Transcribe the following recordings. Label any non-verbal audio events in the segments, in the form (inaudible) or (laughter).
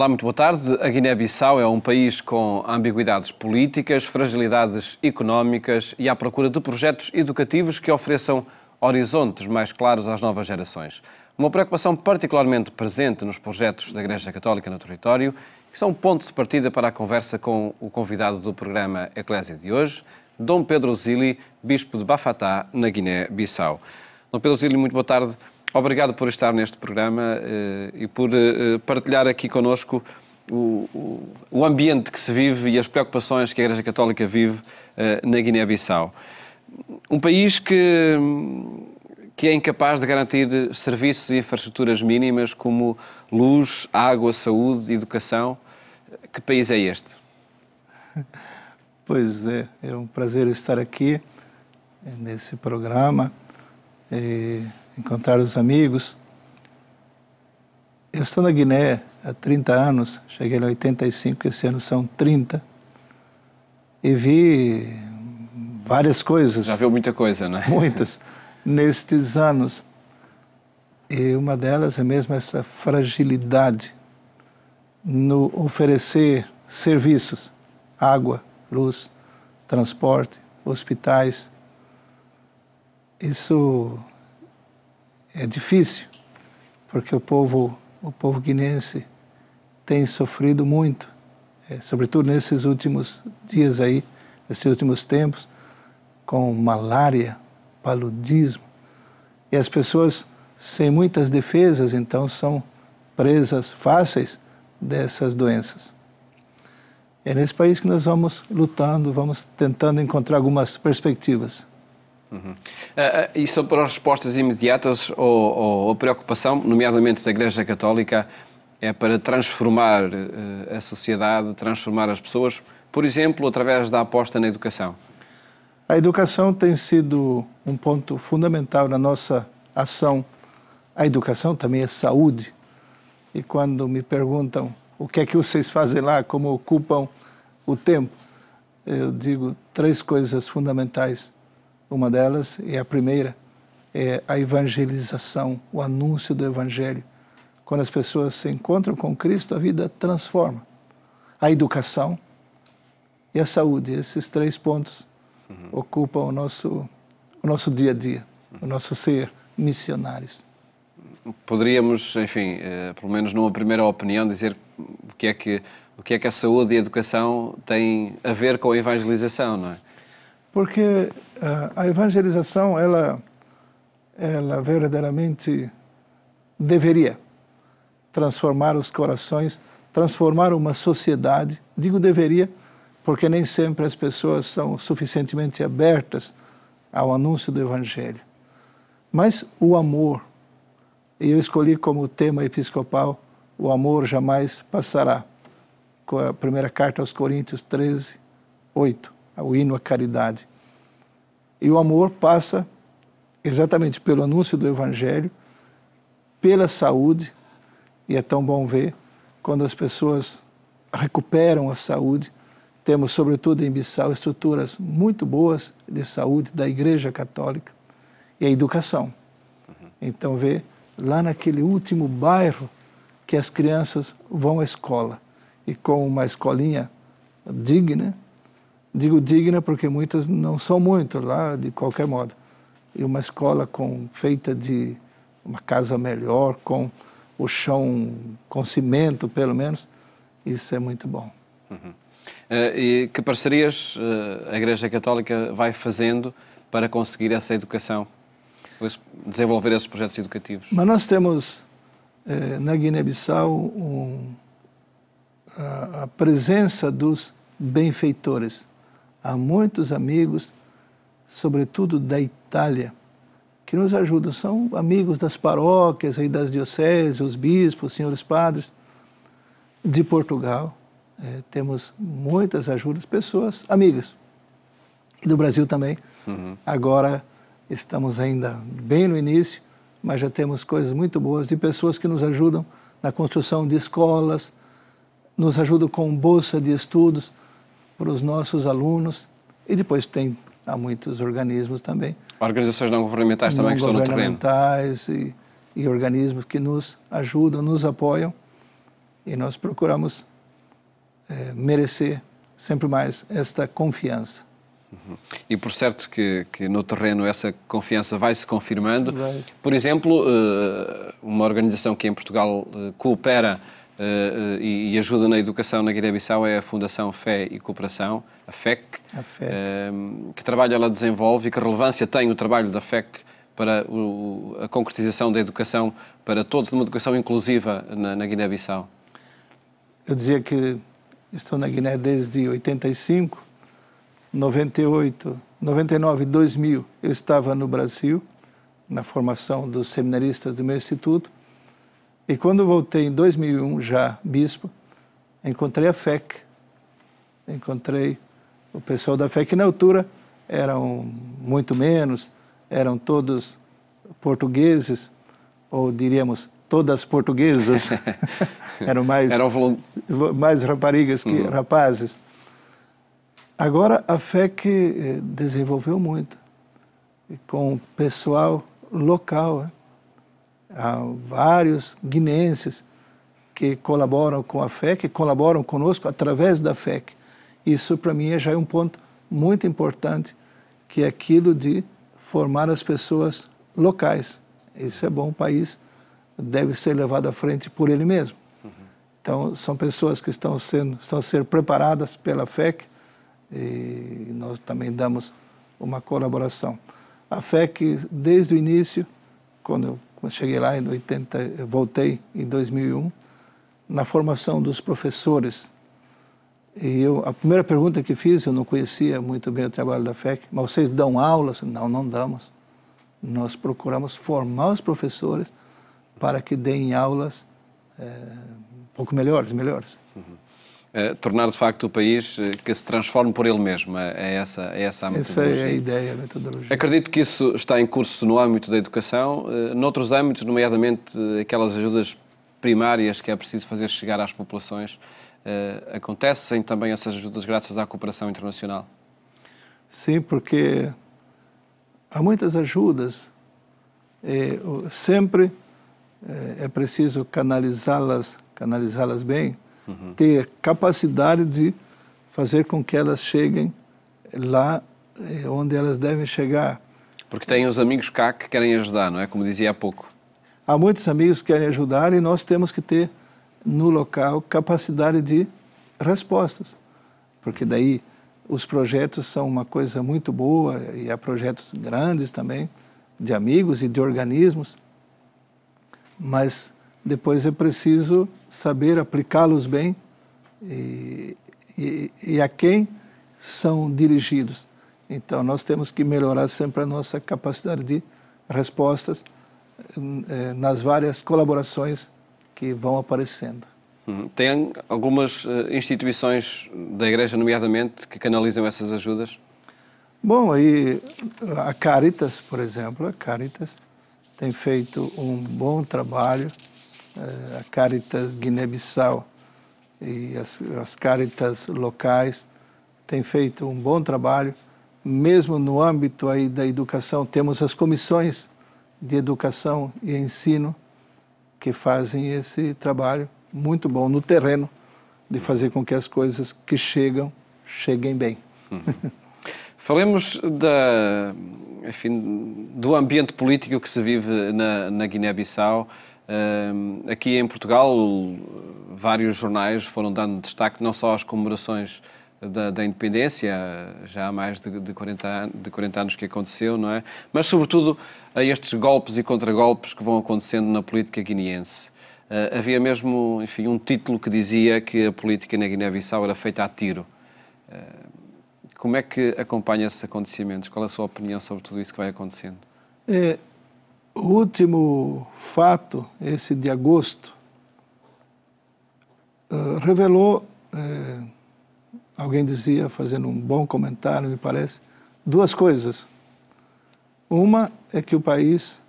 Olá, muito boa tarde. A Guiné-Bissau é um país com ambiguidades políticas, fragilidades económicas e à procura de projetos educativos que ofereçam horizontes mais claros às novas gerações. Uma preocupação particularmente presente nos projetos da Igreja Católica no território, que são um ponto de partida para a conversa com o convidado do programa Eclésia de hoje, Dom Pedro Zili, Bispo de Bafatá, na Guiné-Bissau. Dom Pedro Zili, muito boa tarde. Obrigado por estar neste programa eh, e por eh, partilhar aqui conosco o, o, o, ambiente que se vive e as preocupações que a Igreja Católica vive eh, na Guiné-Bissau. Um país que, que é incapaz de garantir serviços e infraestruturas mínimas como luz, água, saúde, educação. Que país é este? (laughs) Pois é, é um prazer estar aqui nesse programa. É encontrar os amigos. Eu estou na Guiné há 30 anos, cheguei em 85, esse ano são 30, e vi várias coisas. Já viu muita coisa, não é? Muitas, (laughs) nestes anos. E uma delas é mesmo essa fragilidade no oferecer serviços, água, luz, transporte, hospitais. Isso é difícil, porque o povo, o povo guinense tem sofrido muito, é, sobretudo nesses últimos dias aí, nesses últimos tempos, com malária, paludismo. E as pessoas sem muitas defesas, então, são presas fáceis dessas doenças. É nesse país que nós vamos lutando, vamos tentando encontrar algumas perspectivas. Uhum. Uh, e são para respostas imediatas ou, ou, a preocupação, nomeadamente da Igreja Católica, é para transformar uh, a sociedade, transformar as pessoas, por exemplo, através da aposta na educação? A educação tem sido um ponto fundamental na nossa ação. A educação também é saúde. E quando me perguntam o que é que vocês fazem lá, como ocupam o tempo, eu digo três coisas fundamentais uma delas é a primeira, é a evangelização, o anúncio do evangelho. Quando as pessoas se encontram com Cristo, a vida transforma. A educação e a saúde, esses três pontos uhum. ocupam o nosso, o nosso dia a dia, o nosso ser missionários. Poderíamos, enfim, eh, pelo menos numa primeira opinião, dizer o que é que o que é que a saúde e a educação têm a ver com a evangelização, não é? Porque a evangelização, ela, ela verdadeiramente deveria transformar os corações, transformar uma sociedade. Digo deveria, porque nem sempre as pessoas são suficientemente abertas ao anúncio do Evangelho. Mas o amor, e eu escolhi como tema episcopal, o amor jamais passará, com a primeira carta aos Coríntios 13, 8, o hino à caridade. E o amor passa exatamente pelo anúncio do Evangelho, pela saúde, e é tão bom ver quando as pessoas recuperam a saúde. Temos, sobretudo em Bissau, estruturas muito boas de saúde da Igreja Católica e a educação. Uhum. Então, vê lá naquele último bairro que as crianças vão à escola e com uma escolinha digna, Digo digna porque muitas não são muito lá, de qualquer modo. E uma escola com, feita de uma casa melhor, com o chão com cimento, pelo menos, isso é muito bom. Uhum. Uh, e que parcerias uh, a Igreja Católica vai fazendo para conseguir essa educação, desenvolver esses projetos educativos? Mas nós temos eh, na Guiné-Bissau um, a, a presença dos benfeitores a muitos amigos, sobretudo da Itália, que nos ajudam. São amigos das paróquias aí das dioceses, os bispos, os senhores padres de Portugal. É, temos muitas ajudas, pessoas amigas. E do Brasil também. Uhum. Agora estamos ainda bem no início, mas já temos coisas muito boas de pessoas que nos ajudam na construção de escolas, nos ajudam com bolsa de estudos para os nossos alunos e depois tem há muitos organismos também. Organizações não governamentais também não que estão no terreno. governamentais e, e organismos que nos ajudam, nos apoiam e nós procuramos é, merecer sempre mais esta confiança. Uhum. E por certo que, que no terreno essa confiança vai se confirmando. Vai. Por exemplo, eh, uma organização que em Portugal eh, coopera uh, e, e, ajuda na educação na Guiné-Bissau é a Fundação Fé e Cooperação, a FEC, a FEC. Uh, eh, que trabalho ela desenvolve e que relevância tem o trabalho da FEC para o, a concretização da educação para todos, numa educação inclusiva na, na Guiné-Bissau? Eu dizia que estou na Guiné desde 85, 98, 99, 2000 eu estava no Brasil, na formação dos seminaristas do meu instituto, e quando voltei em 2001, já bispo, encontrei a FEC, encontrei o pessoal da FEC na altura, eram muito menos, eram todos portugueses, ou diríamos todas portuguesas, (laughs) eram mais, eram mais raparigas que uhum. rapazes. Agora a FEC eh, desenvolveu muito, com o pessoal local, né? Há vários guinenses que colaboram com a FEC, colaboram conosco através da FEC. Isso, para mim, já é um ponto muito importante, que é aquilo de formar as pessoas locais. Isso é bom, o país deve ser levado à frente por ele mesmo. Uhum. Então, são pessoas que estão sendo estão sendo preparadas pela FEC e nós também damos uma colaboração. A FEC, desde o início, quando eu quando cheguei lá em 80, voltei em 2001, na formação dos professores. E eu, a primeira pergunta que fiz, eu não conhecia muito bem o trabalho da FEC, mas vocês dão aulas? Não, não damos. Nós procuramos formar os professores para que deem aulas é, um pouco melhores, melhores. Uhum. Eh, tornar de facto o país eh, que se transforme por ele mesmo. É, é essa, é essa a metodologia. Essa é a ideia, a metodologia. Acredito que isso está em curso no âmbito da educação, Em eh, noutros âmbitos, nomeadamente aquelas ajudas primárias que é preciso fazer chegar às populações. Acontecem também essas ajudas graças à cooperação internacional? Sim, porque há muitas ajudas. E é, sempre é, é preciso canalizá-las canalizá-las bem uhum. ter capacidade de fazer com que elas cheguem lá eh, onde elas devem chegar. Porque tem os amigos cá que querem ajudar, não é? Como dizia há pouco. Há muitos amigos que querem ajudar e nós temos que ter no local capacidade de respostas. Porque daí os projetos são uma coisa muito boa e há projetos grandes também de amigos e de organismos, mas depois é preciso saber aplicá-los bem e, e, e, a quem são dirigidos. Então, nós temos que melhorar sempre a nossa capacidade de respostas eh, nas várias colaborações que vão aparecendo. Hum, tem algumas eh, instituições da Igreja, nomeadamente, que canalizam essas ajudas? Bom, aí a Caritas, por exemplo, a Caritas tem feito um bom trabalho eh, a Caritas Guiné-Bissau e as, as Caritas locais têm feito um bom trabalho. Mesmo no âmbito aí da educação, temos as comissões de educação e ensino que fazem esse trabalho muito bom no terreno de fazer com que as coisas que chegam cheguem bem. Uhum. Falemos da, enfim, do ambiente político que se vive na, na Guiné-Bissau. Aqui em Portugal, vários jornais foram dando destaque não só às comemorações da, da, independência, já há mais de, de, 40 anos, de 40 anos que aconteceu, não é? Mas, sobretudo, a estes golpes e contragolpes que vão acontecendo na política guineense. Uh, havia mesmo, enfim, um título que dizia que a política na Guiné-Bissau era feita a tiro. Uh, como é que acompanha esses acontecimentos? Qual é a sua opinião sobre tudo isso que vai acontecendo? É, o último fato, esse de agosto, eh, revelou, eh, alguém dizia, fazendo um bom comentário, me parece, duas coisas. Uma é que o país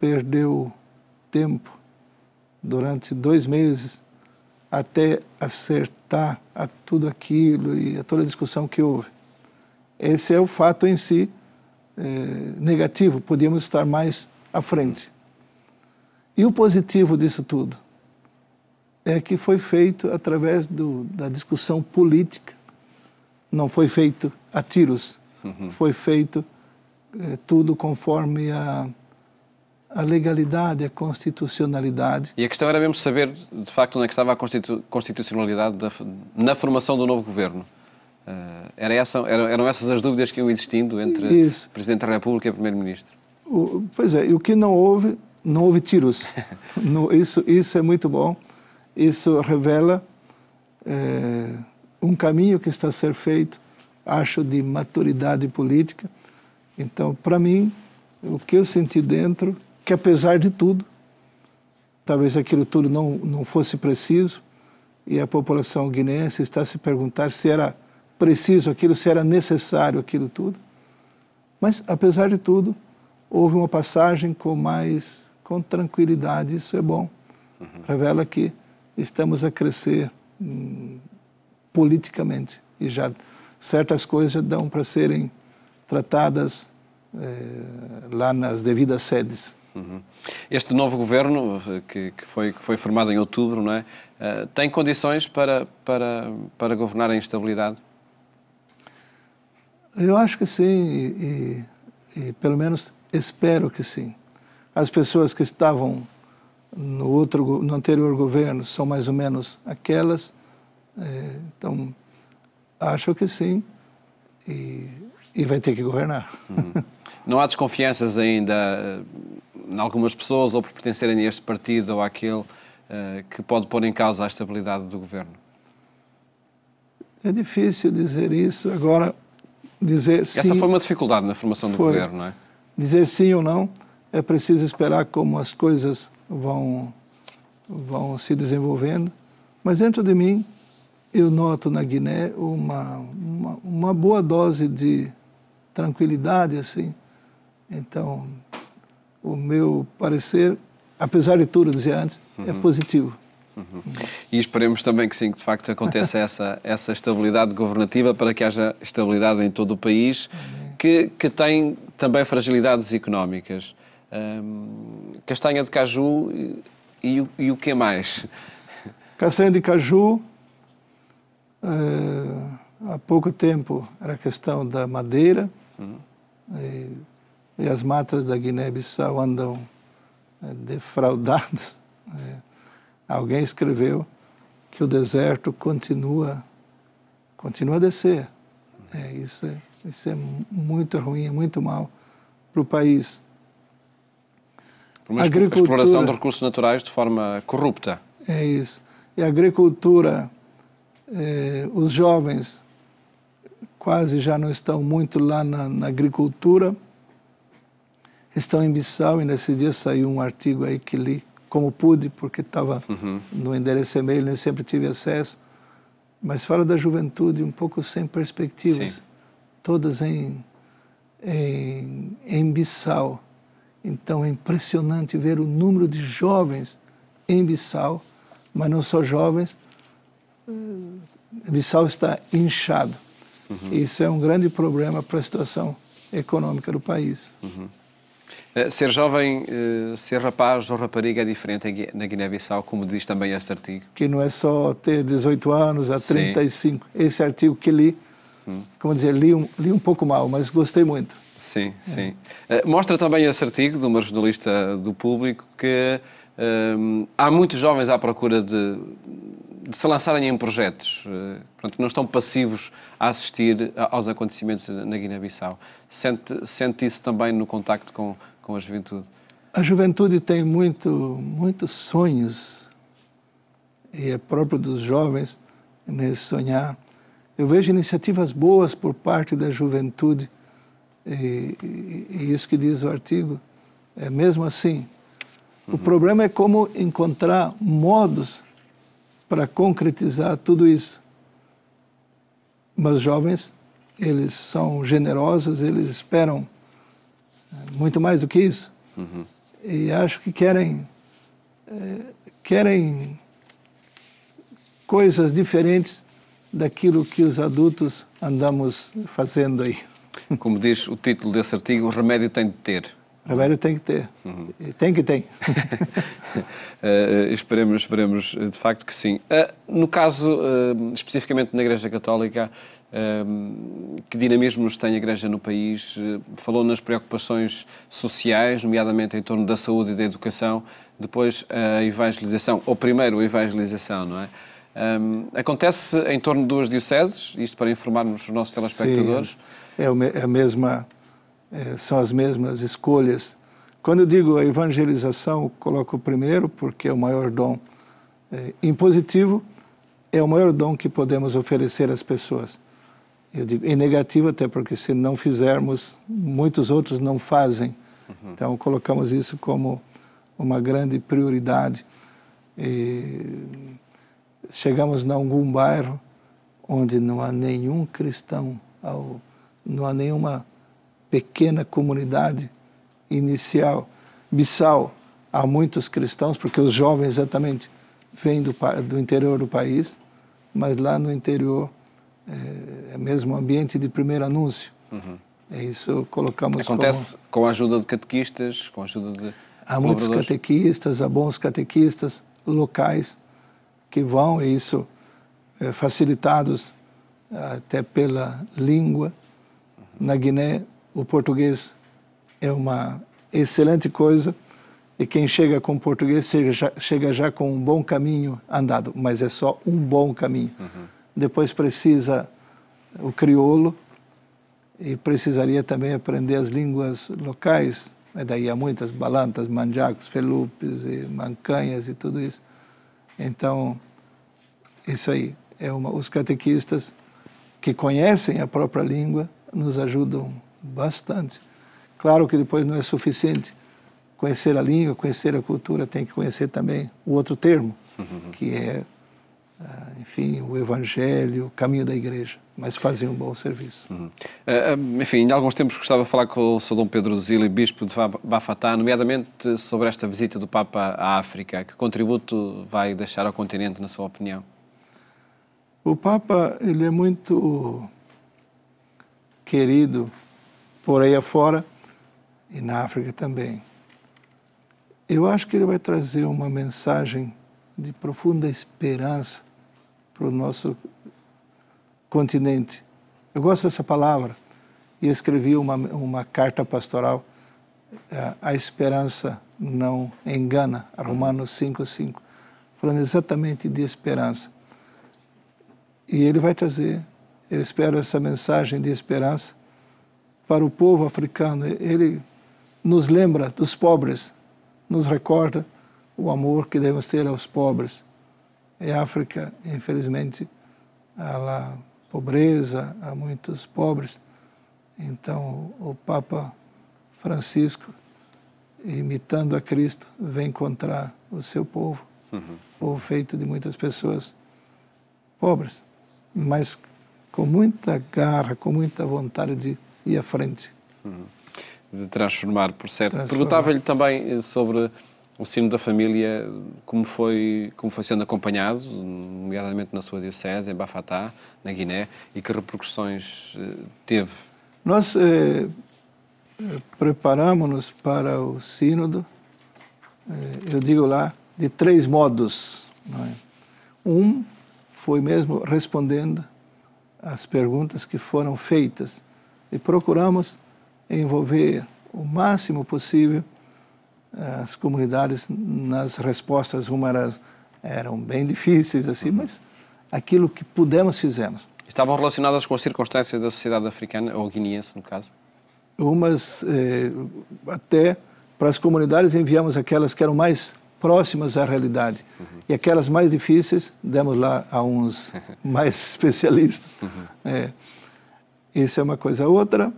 perdeu tempo durante dois meses até acertar a tudo aquilo e a toda a discussão que houve. Esse é o fato em si eh, negativo. Podíamos estar mais à frente. E o positivo disso tudo é que foi feito através do, da discussão política, não foi feito a tiros, uhum. foi feito é, tudo conforme a, a legalidade, a constitucionalidade. E a questão era mesmo saber, de facto, onde é que estava a constitu constitucionalidade da, na formação do novo governo. Uh, era essa, eram, eram essas as dúvidas que iam existindo entre Isso. Presidente da República e Primeiro-Ministro. O, pois é, e o que não houve, não houve tiros. (laughs) no, isso, isso é muito bom. Isso revela é, um caminho que está a ser feito, acho, de maturidade política. Então, para mim, o que eu senti dentro, que apesar de tudo, talvez aquilo tudo não, não fosse preciso, e a população guinense está a se perguntar se era preciso aquilo, se era necessário aquilo tudo. Mas, apesar de tudo, houve uma passagem com mais com tranquilidade, isso é bom. Uhum. Revela que estamos a crescer hum, politicamente e já certas coisas já dão para serem tratadas eh, lá nas devidas sedes. Uhum. Este novo governo eh, que, que, foi, que foi formado em outubro, não é? Uh, tem condições para, para, para governar a instabilidade? Eu acho que sim, e, e, e pelo menos Espero que sim. As pessoas que estavam no, outro, no anterior governo são mais ou menos aquelas. É, então, acho que sim. E, e vai ter que governar. Uhum. Não há desconfianças ainda eh, em algumas pessoas ou por pertencerem a este partido ou àquele eh, que pode pôr em causa a estabilidade do governo? É difícil dizer isso. Agora, dizer Essa foi uma dificuldade na formação do foi. governo, não é? dizer sim ou não, é preciso esperar como as coisas vão, vão se desenvolvendo. Mas dentro de mim, eu noto na Guiné uma, uma, uma boa dose de tranquilidade, assim. Então, o meu parecer, apesar de tudo, dizer antes, é uhum. é positivo. Uhum. E esperemos também que sim, que de facto aconteça (laughs) essa, essa estabilidade governativa para que haja estabilidade em todo o país que, que tem também fragilidades económicas. castanha de caju e, e, e, o que mais? Castanha de caju, eh, há pouco tempo era a questão da madeira uhum. e, e, as matas da Guiné-Bissau andam é, defraudadas. É, alguém escreveu que o deserto continua, continua a descer. É, isso é isso é muito ruim, é muito mal para o país. uma agricultura, exploração de recursos naturais de forma corrupta. É isso. E a agricultura, eh, os jovens quase já não estão muito lá na, na agricultura, estão em Bissau e nesse dia saiu um artigo aí que li como pude, porque estava uhum. no endereço e-mail, nem sempre tive acesso, mas fala da juventude um pouco sem perspectivas. Sim todas em, em, em Bissau. Então é impressionante ver o número de jovens em Bissau, mas não só jovens, Bissau está inchado. Uhum. Isso é um grande problema para a situação econômica do país. Uhum. É, ser jovem, eh, ser rapaz ou rapariga é diferente na Guiné-Bissau, como diz também este artigo. Que não é só ter 18 anos a 35. Sim. Esse artigo que li como dizer, li um, li um pouco mal, mas gostei muito. Sim, sim. Eh, mostra também esse artigo de uma jornalista do público que eh, há muitos jovens à procura de, de se lançarem em projetos. Eh, portanto, não estão passivos a assistir aos acontecimentos na Guiné-Bissau. Sente, sente isso também no contacto com, com a juventude? A juventude tem muito, muitos sonhos e é próprio dos jovens nesse né, sonhar. Eu vejo iniciativas boas por parte da juventude, e, e, e isso que diz o artigo é mesmo assim. Uhum. O problema é como encontrar modos para concretizar tudo isso. Mas jovens, eles são generosos, eles esperam é, muito mais do que isso. Uhum. E acho que querem, é, querem coisas diferentes daquilo que os adultos andamos fazendo aí. Como diz o título desse artigo, o remédio tem de ter. Remédio tem que ter. Uhum. Tem que tem. uh, (laughs) eh, esperemos, esperemos eh, de facto que sim. Uh, no caso, uh, especificamente na Igreja Católica, que dinamismos tem a Igreja no país? falou nas preocupações sociais, nomeadamente em torno da saúde e da educação, depois a evangelização, ou primeiro a evangelização, não é? Um, acontece em torno de duas dioceses, isto para informarmos os nossos telespectadores. Sim, é, é a mesma, é, são as mesmas escolhas. Quando eu digo a evangelização, coloco primeiro, porque é o maior dom é, impositivo, é o maior dom que podemos oferecer às pessoas. Eu digo em negativo, até porque se não fizermos, muitos outros não fazem. Uhum. Então, colocamos isso como uma grande prioridade. E Chegamos em algum bairro onde não há nenhum cristão, não há nenhuma pequena comunidade inicial. Bissau, há muitos cristãos, porque os jovens exatamente vêm do, do interior do país, mas lá no interior é, é mesmo ambiente de primeiro anúncio. Uhum. É isso colocamos. Acontece como... com a ajuda de catequistas, com a ajuda de. Há muitos catequistas, há bons catequistas locais que vão, e isso é, facilitados eh, até pela língua. Na Guiné, o português é uma excelente coisa e quem chega com português chega já, chega já com um bom caminho andado, mas é só um bom caminho. Uhum. Depois precisa o crioulo e precisaria também aprender as línguas locais. E né? daí há muitas, balantas, manjacos, felupes, e mancanhas e tudo isso. Então, isso aí é uma, os catequistas que conhecem a própria língua nos ajudam bastante. Claro que depois não é suficiente conhecer a língua, conhecer a cultura, tem que conhecer também o outro termo, uhum. que é ah, enfim, o Evangelho, o caminho da Igreja, mas fazer um bom serviço. Uhum. Ah, ah, enfim, há alguns tempos gostava de falar com o Sr. Dom Pedro Zili, Bispo de Bafatá, nomeadamente sobre esta visita do Papa à África. Que contributo vai deixar ao continente, na sua opinião? O Papa, ele é muito querido por aí afora e na África também. Eu acho que ele vai trazer uma mensagem de profunda esperança para o nosso continente. Eu gosto dessa palavra e escrevi uma, uma carta pastoral, é, A Esperança Não Engana, Romanos 5,5, falando exatamente de esperança. E ele vai trazer, eu espero, essa mensagem de esperança para o povo africano. Ele nos lembra dos pobres, nos recorda o amor que devemos ter aos pobres. E é a África, infelizmente, lá pobreza, há muitos pobres. Então, o Papa Francisco, imitando a Cristo, vem encontrar o seu povo, uhum. povo feito de muitas pessoas pobres, mas com muita garra, com muita vontade de ir à frente. Uhum. De transformar, por certo. Perguntava-lhe também eh, sobre o sino da família, como foi, como foi sendo acompanhado, nomeadamente na sua diocese, em Bafatá, na Guiné, e que repercussões eh, teve? Nós eh, eh, preparamos-nos para o sínodo, eh, eu digo lá, de três modos. É? Um foi mesmo respondendo às perguntas que foram feitas e procuramos envolver o máximo possível as comunidades nas respostas uma era, eram bem difíceis assim, uhum. mas aquilo que pudemos fizemos. Estavam relacionadas com as circunstâncias da sociedade africana ou guineense no caso? Umas eh, até para as comunidades enviamos aquelas que eram mais próximas à realidade uhum. e aquelas mais difíceis demos lá a uns (laughs) mais especialistas. Uhum. É, isso é uma coisa. Outra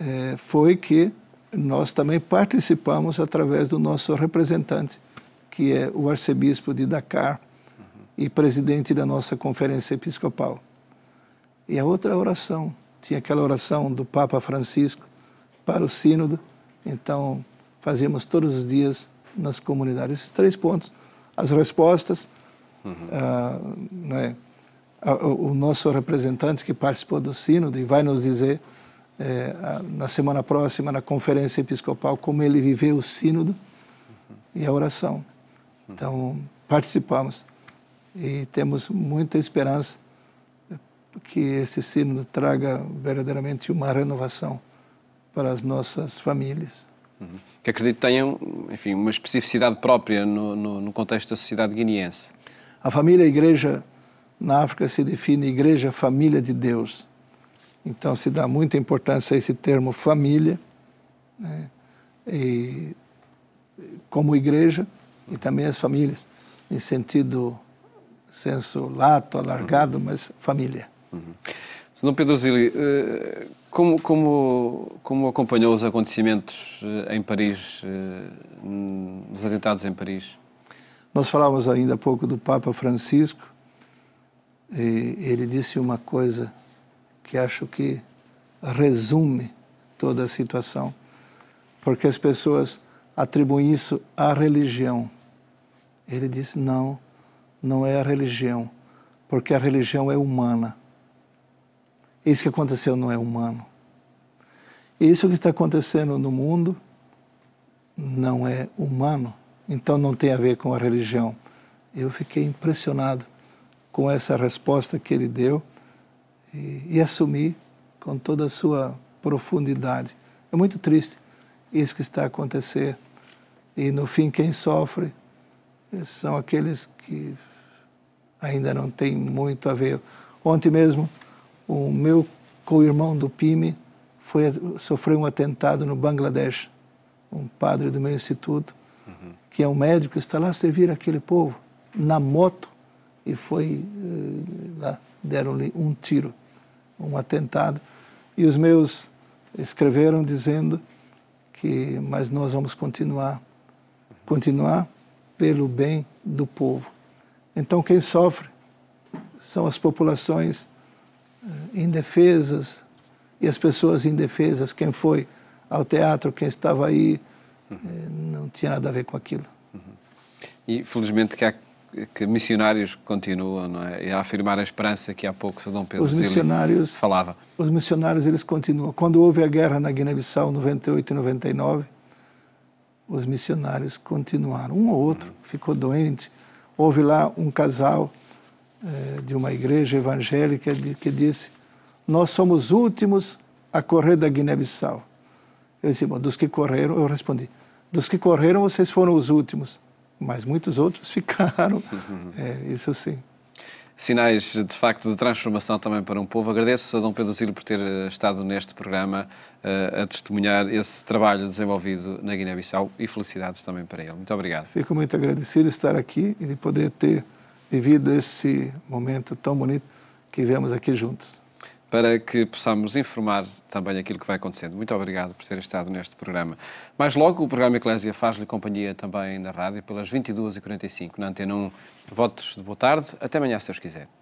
é, foi que nós também participamos através do nosso representante, que é o arcebispo de Dakar uhum. e presidente da nossa conferência episcopal. E a outra oração, tinha aquela oração do Papa Francisco para o sínodo, então fazíamos todos os dias nas comunidades esses três pontos, as respostas, uhum. ah, né, o nosso representante que participou do sínodo e vai nos dizer é, na semana próxima, na conferência episcopal, como ele viveu o sínodo uhum. e a oração. Então, participamos e temos muita esperança que esse sínodo traga verdadeiramente uma renovação para as nossas famílias. Uhum. Que acredito tenham, enfim, uma especificidade própria no, no, no contexto da sociedade guineense. A família igreja na África se define igreja família de Deus. Então se dá muita importância a esse termo família, né? e, como igreja e também as famílias, em sentido senso lato, alargado, uhum. mas família. Uhum. Senhor Pedro Zilli, eh, como, como, como acompanhou os acontecimentos eh, em Paris, eh, nos atentados em Paris? Nós falávamos ainda há pouco do Papa Francisco, ele disse uma coisa que acho que resume toda a situação. Porque as pessoas atribuem isso à religião. Ele diz: não, não é a religião, porque a religião é humana. Isso que aconteceu não é humano. Isso que está acontecendo no mundo não é humano, então não tem a ver com a religião. Eu fiquei impressionado com essa resposta que ele deu e, e assumir com toda a sua profundidade. É muito triste isso que está a acontecer. E no fim, quem sofre são aqueles que ainda não têm muito a ver. Ontem mesmo, o meu co-irmão do PIME foi, sofreu um atentado no Bangladesh. Um padre do meu instituto, uhum. que é um médico, está lá a servir aquele povo na moto e foi uh, lá deram-lhe um tiro, um atentado. E os meus escreveram dizendo que, mas nós vamos continuar, continuar pelo bem do povo. Então, quem sofre são as populações eh, indefesas e as pessoas indefesas. Quem foi ao teatro, quem estava aí, uhum. eh, não tinha nada a ver com aquilo. Uhum. E felizmente que há que missionários continuam não é? e a afirmar a esperança que há pouco Dom Pedro os missionários falava. Os missionários eles continuam. Quando houve a guerra na Guiné-Bissau 98 e 99, os missionários continuaram. Um ou outro uhum. ficou doente. Houve lá um casal eh, de uma igreja evangélica de, que disse: "Nós somos últimos a correr da Guiné-Bissau". Eu disse: "Dos que correram", eu respondi: "Dos que correram, vocês foram os últimos" mas muitos outros (laughs) ficaram, uhum. é, isso sim. Sinais, de facto, de transformação também para um povo. Agradeço a Dom Pedro Zilo por ter eh, estado neste programa eh, a testemunhar esse trabalho desenvolvido na Guiné-Bissau e felicidades também para ele. Muito obrigado. Fico muito agradecido de estar aqui e de poder ter vivido esse momento tão bonito que vivemos aqui juntos para que possamos informar também aquilo que vai acontecendo. Muito obrigado por ter estado neste programa. Mais logo, o programa Eclésia faz-lhe companhia também na rádio pelas 22h45, na Antena 1. Votos de boa tarde. Até amanhã, se Deus quiser.